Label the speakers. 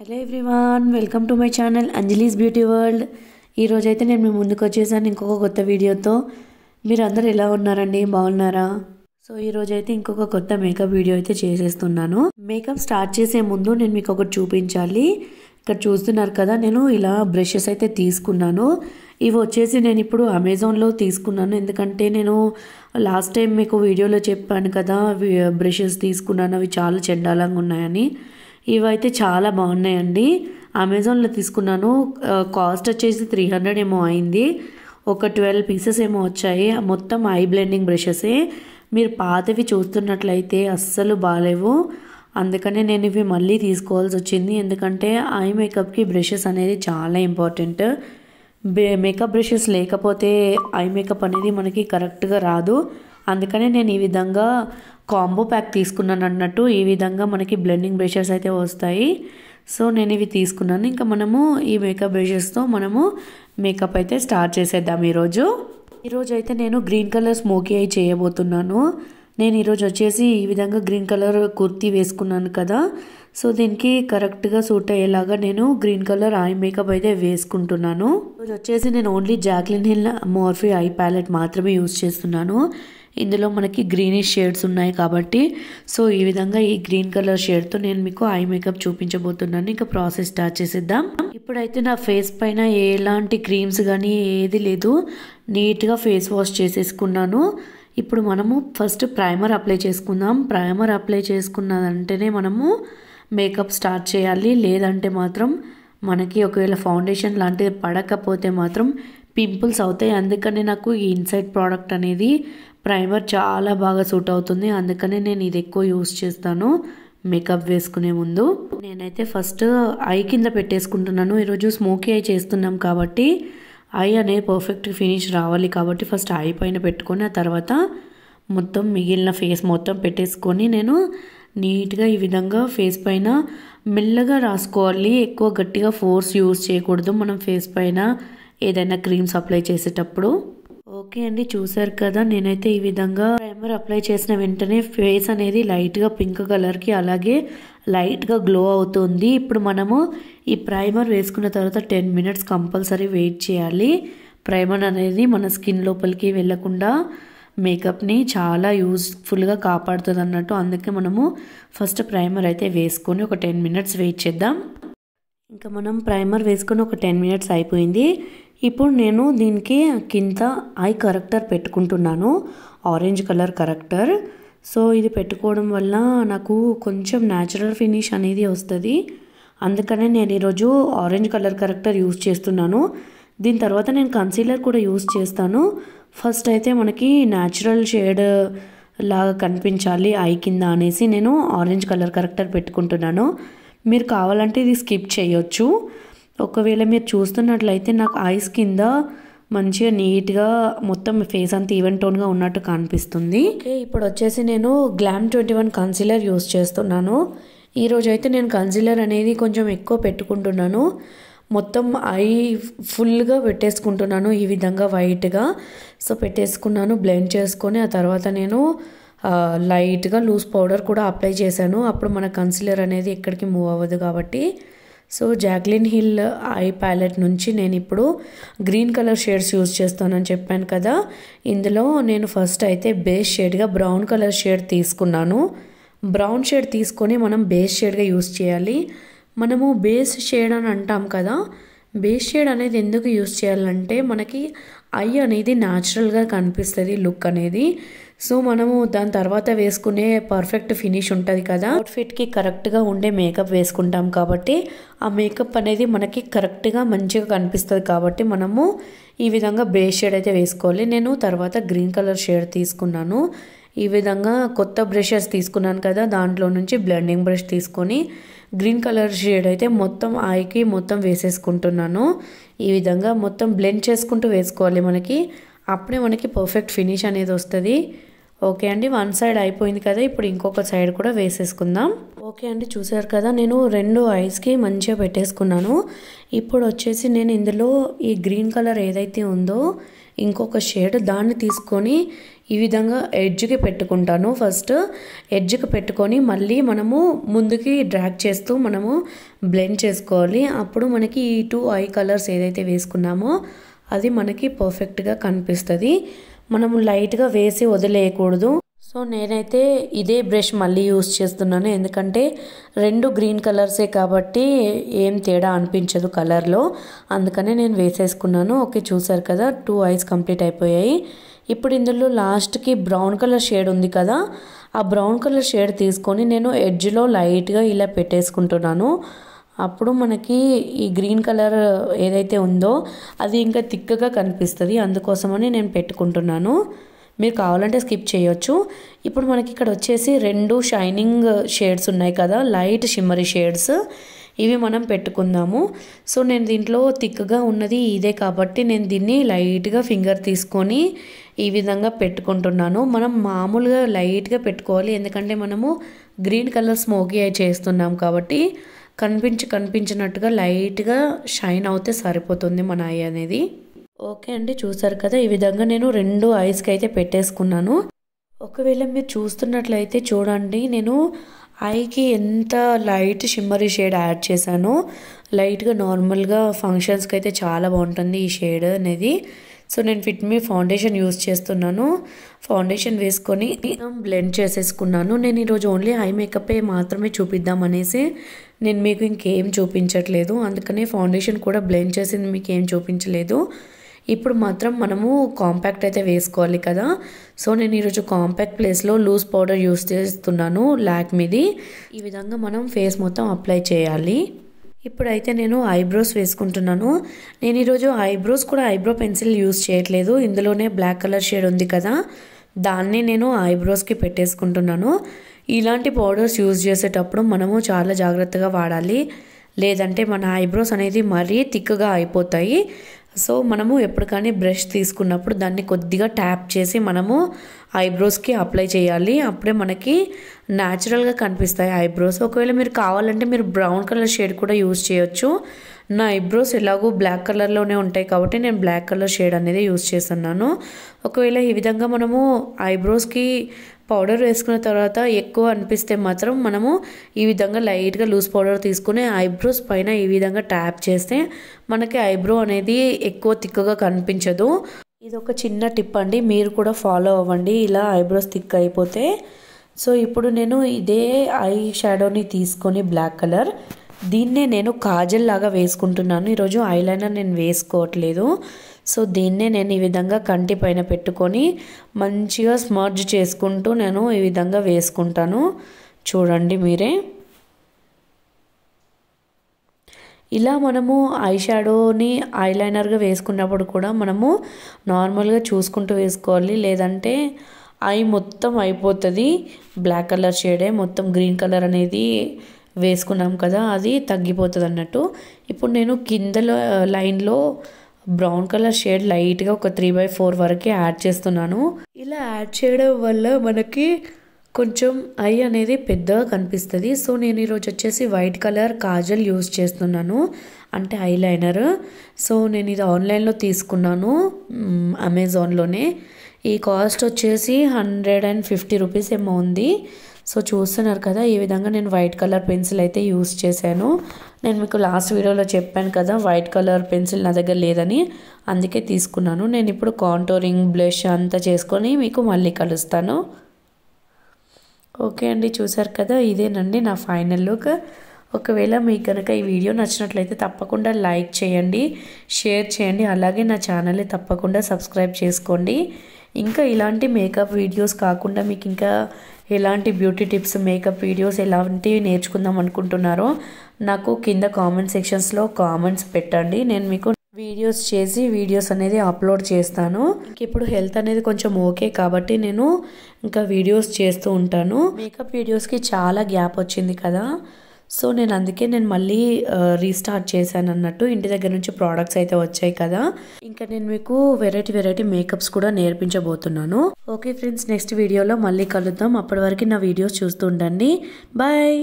Speaker 1: hello everyone welcome to my channel Anjali's beauty world ఈరోజైతే నేను మీ ముందుకు వచ్చేసాను ఇంకొక కొత్త వీడియోతో మీరు అందరు ఎలా ఉన్నారండి బాగున్నారా సో ఈరోజైతే ఇంకొక కొత్త మేకప్ వీడియో అయితే చేసేస్తున్నాను మేకప్ స్టార్ట్ చేసే ముందు నేను మీకు ఒకటి చూపించాలి ఇక్కడ చూస్తున్నారు కదా నేను ఇలా బ్రషెస్ అయితే తీసుకున్నాను ఇవి వచ్చేసి నేను ఇప్పుడు అమెజాన్లో తీసుకున్నాను ఎందుకంటే నేను లాస్ట్ టైం మీకు వీడియోలో చెప్పాను కదా బ్రషెస్ తీసుకున్నాను అవి చాలా చెడ్డాలంగా ఉన్నాయని ఇవైతే చాలా బాగున్నాయండి అమెజాన్లో తీసుకున్నాను కాస్ట్ వచ్చేసి త్రీ హండ్రెడ్ ఏమో అయింది ఒక ట్వెల్వ్ పీసెస్ ఏమో వచ్చాయి మొత్తం ఐ బ్లెండింగ్ బ్రషెసే మీరు పాతవి చూస్తున్నట్లయితే అస్సలు బాగాలేవు అందుకనే నేను ఇవి మళ్ళీ తీసుకోవాల్సి వచ్చింది ఎందుకంటే ఐ మేకప్కి బ్రషెస్ అనేది చాలా ఇంపార్టెంట్ మేకప్ బ్రషెస్ లేకపోతే ఐ మేకప్ అనేది మనకి కరెక్ట్గా రాదు అందుకనే నేను ఈ విధంగా కాంబో ప్యాక్ తీసుకున్నాను అన్నట్టు ఈ విధంగా మనకి బ్లెండింగ్ బ్రషెస్ అయితే వస్తాయి సో నేను ఇవి తీసుకున్నాను ఇంకా మనము ఈ మేకప్ బ్రషెస్తో మనము మేకప్ అయితే స్టార్ట్ చేసేద్దాం ఈరోజు ఈరోజు అయితే నేను గ్రీన్ కలర్ స్మోకీ అయి చేయబోతున్నాను నేను ఈరోజు వచ్చేసి ఈ విధంగా గ్రీన్ కలర్ కుర్తీ వేసుకున్నాను కదా సో దీనికి కరెక్ట్గా సూట్ అయ్యేలాగా నేను గ్రీన్ కలర్ ఐ మేకప్ అయితే వేసుకుంటున్నాను ఈరోజు వచ్చేసి నేను only Jaclyn Hill Morphe eye palette మాత్రమే యూస్ చేస్తున్నాను ఇందులో మనకి గ్రీనిష్ షేడ్స్ ఉన్నాయి కాబట్టి సో ఈ విధంగా ఈ గ్రీన్ కలర్ షేడ్తో నేను మీకు ఐ మేకప్ చూపించబోతున్నాను ఇంకా ప్రాసెస్ స్టార్ట్ చేసేద్దాం ఇప్పుడైతే నా ఫేస్ పైన ఎలాంటి క్రీమ్స్ కానీ ఏది లేదు నీట్గా ఫేస్ వాష్ చేసేసుకున్నాను ఇప్పుడు మనము ఫస్ట్ ప్రైమర్ అప్లై చేసుకుందాం ప్రైమర్ అప్లై చేసుకున్నదంటేనే మనము మేకప్ స్టార్ట్ చేయాలి లేదంటే మాత్రం మనకి ఒకవేళ ఫౌండేషన్ లాంటిది పడకపోతే మాత్రం పింపుల్స్ అవుతాయి అందుకనే నాకు ఈ ఇన్సైడ్ ప్రోడక్ట్ అనేది ప్రైమర్ చాలా బాగా సూట్ అవుతుంది అందుకనే నేను ఇది ఎక్కువ యూస్ చేస్తాను మేకప్ వేసుకునే ముందు నేనైతే ఫస్ట్ ఐ కింద పెట్టేసుకుంటున్నాను ఈరోజు స్మోకీ ఐ చేస్తున్నాం కాబట్టి ఐ అనేది పర్ఫెక్ట్ ఫినిష్ రావాలి కాబట్టి ఫస్ట్ ఐ పైన పెట్టుకొని ఆ తర్వాత మొత్తం మిగిలిన ఫేస్ మొత్తం పెట్టేసుకొని నేను నీట్గా ఈ విధంగా ఫేస్ పైన మెల్లగా రాసుకోవాలి ఎక్కువ గట్టిగా ఫోర్స్ యూజ్ చేయకూడదు మనం ఫేస్ పైన ఏదైనా క్రీమ్స్ అప్లై చేసేటప్పుడు ఓకే అండి చూసారు కదా నేనైతే ఈ విధంగా ప్రైమర్ అప్లై చేసిన వెంటనే ఫేస్ అనేది లైట్గా పింక్ కలర్కి అలాగే లైట్గా గ్లో అవుతుంది ఇప్పుడు మనము ఈ ప్రైమర్ వేసుకున్న తర్వాత టెన్ మినిట్స్ కంపల్సరీ వెయిట్ చేయాలి ప్రైమర్ అనేది మన స్కిన్ లోపలికి వెళ్లకుండా మేకప్ని చాలా యూస్ఫుల్గా కాపాడుతుంది అన్నట్టు అందుకే మనము ఫస్ట్ ప్రైమర్ అయితే వేసుకొని ఒక టెన్ మినిట్స్ వెయిట్ చేద్దాం ఇంకా మనం ప్రైమర్ వేసుకొని ఒక టెన్ మినిట్స్ అయిపోయింది ఇప్పుడు నేను దీనికి కింద ఐ కరెక్టర్ పెట్టుకుంటున్నాను ఆరెంజ్ కలర్ కరెక్టర్ సో ఇది పెట్టుకోవడం వల్ల నాకు కొంచెం న్యాచురల్ ఫినిష్ అనేది వస్తుంది అందుకనే నేను ఈరోజు ఆరెంజ్ కలర్ కరెక్టర్ యూజ్ చేస్తున్నాను దీని తర్వాత నేను కన్సీలర్ కూడా యూజ్ చేస్తాను ఫస్ట్ అయితే మనకి న్యాచురల్ షేడ్ లాగా కనిపించాలి ఐ కింద అనేసి నేను ఆరెంజ్ కలర్ కరెక్టర్ పెట్టుకుంటున్నాను మీరు కావాలంటే ఇది స్కిప్ చేయొచ్చు ఒకవేళ మీరు చూస్తున్నట్లయితే నాకు ఐస్ కింద మంచిగా నీట్గా మొత్తం ఫేస్ అంతా ఈవెన్ టోన్గా ఉన్నట్టు కనిపిస్తుంది ఇప్పుడు వచ్చేసి నేను Glam twenty one concealer use చేస్తున్నాను ఈరోజు అయితే నేను కన్సీలర్ అనేది కొంచెం ఎక్కువ పెట్టుకుంటున్నాను మొత్తం ఐ ఫుల్గా పెట్టేసుకుంటున్నాను ఈ విధంగా వైట్గా సో పెట్టేసుకున్నాను బ్లెండ్ చేసుకొని ఆ తర్వాత నేను లైట్గా లూజ్ పౌడర్ కూడా అప్లై చేశాను అప్పుడు మన కన్సిలర్ అనేది ఎక్కడికి మూవ్ అవ్వదు కాబట్టి so Jaclyn Hill eye palette నుంచి నేను ఇప్పుడు గ్రీన్ కలర్ షేడ్స్ యూజ్ చేస్తానని చెప్పాను కదా ఇందులో నేను ఫస్ట్ అయితే బేస్ షేడ్గా బ్రౌన్ కలర్ షేడ్ తీసుకున్నాను బ్రౌన్ షేడ్ తీసుకొని మనం బేస్ షేడ్గా యూజ్ చేయాలి మనము బేస్ షేడ్ అని అంటాం కదా బేస్ షేడ్ అనేది ఎందుకు యూజ్ చేయాలంటే మనకి ఐ అనేది న్యాచురల్గా కనిపిస్తుంది లుక్ అనేది సో మనము దాని తర్వాత వేసుకునే పర్ఫెక్ట్ ఫినిష్ ఉంటుంది కదా అవుట్ఫిట్కి కరెక్ట్గా ఉండే మేకప్ వేసుకుంటాం కాబట్టి ఆ మేకప్ అనేది మనకి కరెక్ట్గా మంచిగా కనిపిస్తుంది కాబట్టి మనము ఈ విధంగా బేస్ షేడ్ అయితే వేసుకోవాలి నేను తర్వాత గ్రీన్ కలర్ షేడ్ తీసుకున్నాను ఈ విధంగా కొత్త బ్రషెస్ తీసుకున్నాను కదా దాంట్లో నుంచి బ్లెండింగ్ బ్రష్ తీసుకొని గ్రీన్ కలర్ షేడ్ అయితే మొత్తం ఆయికి మొత్తం వేసేసుకుంటున్నాను ఈ విధంగా మొత్తం బ్లెండ్ చేసుకుంటూ వేసుకోవాలి మనకి అప్పుడే మనకి పర్ఫెక్ట్ ఫినిష్ అనేది వస్తుంది ఓకే అండి వన్ సైడ్ అయిపోయింది కదా ఇప్పుడు ఇంకొక సైడ్ కూడా వేసేసుకుందాం ఓకే అండి చూసారు కదా నేను రెండు ఐస్కి మంచిగా పెట్టేసుకున్నాను ఇప్పుడు వచ్చేసి నేను ఇందులో ఈ గ్రీన్ కలర్ ఏదైతే ఉందో ఇంకొక షేడ్ దాన్ని తీసుకొని ఈ విధంగా ఎడ్జ్కి పెట్టుకుంటాను ఫస్ట్ ఎడ్జ్కి పెట్టుకొని మళ్ళీ మనము ముందుకి డ్రాక్ చేస్తూ మనము బ్లెండ్ చేసుకోవాలి అప్పుడు మనకి ఈ టూ ఐ కలర్స్ ఏదైతే వేసుకున్నామో అది మనకి పర్ఫెక్ట్గా కనిపిస్తుంది మనము లైట్గా వేసి వదిలేయకూడదు సో నేనైతే ఇదే బ్రష్ మళ్ళీ యూస్ చేస్తున్నాను ఎందుకంటే రెండు గ్రీన్ కలర్సే కాబట్టి ఏం తేడా అనిపించదు కలర్లో అందుకనే నేను వేసేసుకున్నాను ఓకే చూసారు కదా టూ ఐస్ కంప్లీట్ అయిపోయాయి ఇప్పుడు ఇందులో లాస్ట్కి బ్రౌన్ కలర్ షేడ్ ఉంది కదా ఆ బ్రౌన్ కలర్ షేడ్ తీసుకొని నేను ఎడ్జ్లో లైట్గా ఇలా పెట్టేసుకుంటున్నాను అప్పుడు మనకి ఈ గ్రీన్ కలర్ ఏదైతే ఉందో అది ఇంకా తిక్కగా కనిపిస్తుంది అందుకోసమని నేను పెట్టుకుంటున్నాను మీరు కావాలంటే స్కిప్ చేయొచ్చు ఇప్పుడు మనకి ఇక్కడ వచ్చేసి రెండు షైనింగ్ షేడ్స్ ఉన్నాయి కదా లైట్ షిమ్మరీ షేడ్స్ ఇవి మనం పెట్టుకుందాము సో నేను దీంట్లో థిక్గా ఉన్నది ఇదే కాబట్టి నేను దీన్ని లైట్గా ఫింగర్ తీసుకొని ఈ విధంగా పెట్టుకుంటున్నాను మనం మామూలుగా లైట్గా పెట్టుకోవాలి ఎందుకంటే మనము గ్రీన్ కలర్ స్మోకీ చేస్తున్నాం కాబట్టి కనిపించి కనిపించినట్టుగా లైట్గా షైన్ అవుతే సరిపోతుంది మన ఐ అనేది ఓకే అండి చూసారు కదా ఈ విధంగా నేను రెండు ఐస్కి అయితే పెట్టేసుకున్నాను ఒకవేళ మీరు చూస్తున్నట్లయితే చూడండి నేను ఐకి ఎంత లైట్ షిమ్మరీ షేడ్ యాడ్ చేశాను లైట్గా నార్మల్గా ఫంక్షన్స్కి అయితే చాలా బాగుంటుంది ఈ షేడ్ అనేది సో నేను ఫిట్ మీ ఫౌండేషన్ యూస్ చేస్తున్నాను ఫౌండేషన్ వేసుకొని బ్లెండ్ చేసేసుకున్నాను నేను ఈరోజు ఓన్లీ హై మేకప్ మాత్రమే చూపిద్దాం అనేసి నేను మీకు ఇంకేం చూపించట్లేదు అందుకనే ఫౌండేషన్ కూడా బ్లెండ్ చేసింది మీకు ఏం చూపించలేదు ఇప్పుడు మాత్రం మనము కాంపాక్ట్ అయితే వేసుకోవాలి కదా సో నేను ఈరోజు కాంపాక్ట్ ప్లేస్లో లూజ్ పౌడర్ యూస్ చేస్తున్నాను ల్యాక్ మీది ఈ విధంగా మనం ఫేస్ మొత్తం అప్లై చేయాలి ఇప్పుడైతే నేను ఐబ్రోస్ వేసుకుంటున్నాను నేను ఈరోజు ఐబ్రోస్ కూడా ఐబ్రో పెన్సిల్ యూజ్ చేయట్లేదు ఇందులోనే బ్లాక్ కలర్ షేడ్ ఉంది కదా దాన్ని నేను ఐబ్రోస్కి పెట్టేసుకుంటున్నాను ఇలాంటి పౌడర్స్ యూజ్ చేసేటప్పుడు మనము చాలా జాగ్రత్తగా వాడాలి లేదంటే మన ఐబ్రోస్ అనేది మరీ థిక్గా అయిపోతాయి సో మనము ఎప్పటికైనా బ్రష్ తీసుకున్నప్పుడు దాన్ని కొద్దిగా ట్యాప్ చేసి మనము ఐబ్రోస్కి అప్లై చేయాలి అప్పుడే మనకి న్యాచురల్గా కనిపిస్తాయి ఐబ్రోస్ ఒకవేళ మీరు కావాలంటే మీరు బ్రౌన్ కలర్ షేడ్ కూడా యూజ్ చేయొచ్చు నా ఐబ్రోస్ ఎలాగో బ్లాక్ కలర్లోనే ఉంటాయి కాబట్టి నేను బ్లాక్ కలర్ షేడ్ అనేది యూజ్ చేస్తున్నాను ఒకవేళ ఈ విధంగా మనము ఐబ్రోస్కి పౌడర్ వేసుకున్న తర్వాత ఎక్కువ అనిపిస్తే మాత్రం మనము ఈ విధంగా లైట్గా లూజ్ పౌడర్ తీసుకుని ఐబ్రోస్ పైన ఈ విధంగా ట్యాప్ చేస్తే మనకి ఐబ్రో అనేది ఎక్కువ తిక్కుగా కనిపించదు ఇది ఒక చిన్న టిప్ అండి మీరు కూడా ఫాలో అవ్వండి ఇలా ఐబ్రోస్ థిక్ అయిపోతే సో ఇప్పుడు నేను ఇదే ఐ షాడోని తీసుకొని బ్లాక్ కలర్ దీన్నే నేను కాజల్ లాగా వేసుకుంటున్నాను ఈరోజు ఐలైనర్ నేను వేసుకోవట్లేదు సో దీన్నే నేను ఈ విధంగా కంటి పైన పెట్టుకొని మంచిగా స్మర్జ్ చేసుకుంటూ నేను ఈ విధంగా వేసుకుంటాను చూడండి మీరే ఇలా మనము ఐ షాడోని ఐలైనర్గా వేసుకున్నప్పుడు కూడా మనము నార్మల్గా చూసుకుంటూ వేసుకోవాలి లేదంటే ఐ మొత్తం అయిపోతుంది బ్లాక్ కలర్ షేడే మొత్తం గ్రీన్ కలర్ అనేది వేసుకున్నాం కదా అది తగ్గిపోతుంది అన్నట్టు ఇప్పుడు నేను కింద లైన్లో బ్రౌన్ కలర్ షేడ్ లైట్గా ఒక త్రీ బై ఫోర్ వరకే యాడ్ చేస్తున్నాను ఇలా యాడ్ చేయడం వల్ల మనకి కొంచెం ఐ అనేది పెద్దగా కనిపిస్తుంది సో నేను ఈరోజు వచ్చేసి వైట్ కలర్ కాజల్ యూస్ చేస్తున్నాను అంటే ఐ లైనర్ సో నేను ఇది ఆన్లైన్లో తీసుకున్నాను అమెజాన్లోనే ఈ కాస్ట్ వచ్చేసి హండ్రెడ్ అండ్ ఫిఫ్టీ రూపీస్ ఏమో ఉంది సో చూస్తున్నారు కదా ఈ విధంగా నేను వైట్ కలర్ పెన్సిల్ అయితే యూస్ చేశాను నేను మీకు లాస్ట్ వీడియోలో చెప్పాను కదా వైట్ కలర్ పెన్సిల్ నా దగ్గర లేదని అందుకే తీసుకున్నాను నేను ఇప్పుడు కాంటోరింగ్ బ్లష్ అంతా చేసుకొని మీకు మళ్ళీ కలుస్తాను ఓకే అండి చూసారు కదా ఇదేనండి నా ఫైనల్ లుక్ ఒకవేళ మీకు కనుక ఈ వీడియో నచ్చినట్లయితే తప్పకుండా లైక్ చేయండి షేర్ చేయండి అలాగే నా ఛానల్ని తప్పకుండా సబ్స్క్రైబ్ చేసుకోండి ఇంకా ఇలాంటి మేకప్ వీడియోస్ కాకుండా మీకు ఇంకా ఎలాంటి బ్యూటీ టిప్స్ మేకప్ వీడియోస్ ఎలాంటివి నేర్చుకుందాం అనుకుంటున్నారో నాకు కింద కామెంట్ సెక్షన్స్లో కామెంట్స్ పెట్టండి నేను మీకు వీడియోస్ చేసి వీడియోస్ అనేది అప్లోడ్ చేస్తాను ఇప్పుడు హెల్త్ అనేది కొంచెం ఓకే కాబట్టి నేను ఇంకా వీడియోస్ చేస్తూ ఉంటాను మేకప్ వీడియోస్కి చాలా గ్యాప్ వచ్చింది కదా సో నేను అందుకే నేను మళ్ళీ రీస్టార్ట్ చేశాను అన్నట్టు ఇంటి దగ్గర నుంచి ప్రోడక్ట్స్ అయితే వచ్చాయి కదా ఇంకా నేను మీకు వెరైటీ వెరైటీ మేకప్స్ కూడా నేర్పించబోతున్నాను ఓకే ఫ్రెండ్స్ నెక్స్ట్ వీడియోలో మళ్ళీ కలుద్దాం అప్పటి వరకు నా వీడియోస్ చూస్తూ ఉండండి బాయ్